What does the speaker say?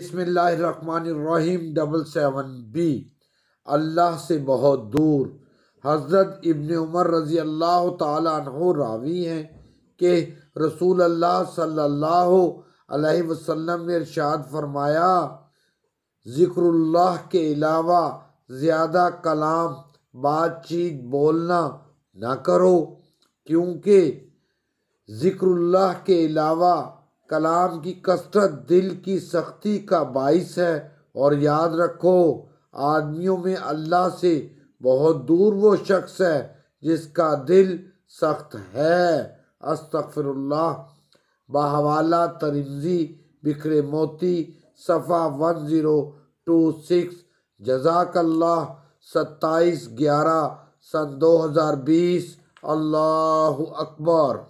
बसमीम double seven B अल्लाह से बहुत दूर हज़रत इब्न उमर रज़ी अल्लाह तु रावी हैं कि रसूल अल्लाह सल्लल्लाहु अलैहि वसल्लम ने इरशाद फरमाया ज़िक्रल्लाह के अलावा ज़्यादा कलाम बातचीत बोलना ना करो क्योंकि ज़िक्रल्लाह के अलावा कलाम की कसरत दिल की सख्ती का बाइस है और याद रखो आदमियों में अल्लाह से बहुत दूर वो शख्स है जिसका दिल सख्त है अस्तफरल्ला बहवाला तरजी बिखरे मोती सफ़ा वन ज़ीरो टू सिक्स जजाकल्ला सत्ताईस ग्यारह सन दो हज़ार बीस अल्लाह अकबर